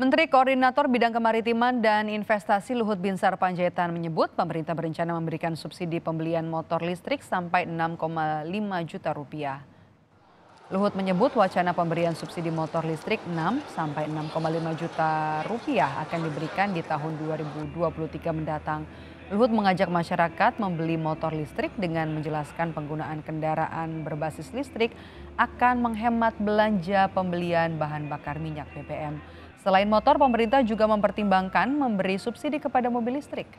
Menteri Koordinator Bidang Kemaritiman dan Investasi Luhut Binsar Panjaitan menyebut pemerintah berencana memberikan subsidi pembelian motor listrik sampai 6,5 juta rupiah. Luhut menyebut wacana pemberian subsidi motor listrik 6 sampai 6,5 juta rupiah akan diberikan di tahun 2023 mendatang. Luhut mengajak masyarakat membeli motor listrik dengan menjelaskan penggunaan kendaraan berbasis listrik akan menghemat belanja pembelian bahan bakar minyak BBM. Selain motor, pemerintah juga mempertimbangkan memberi subsidi kepada mobil listrik.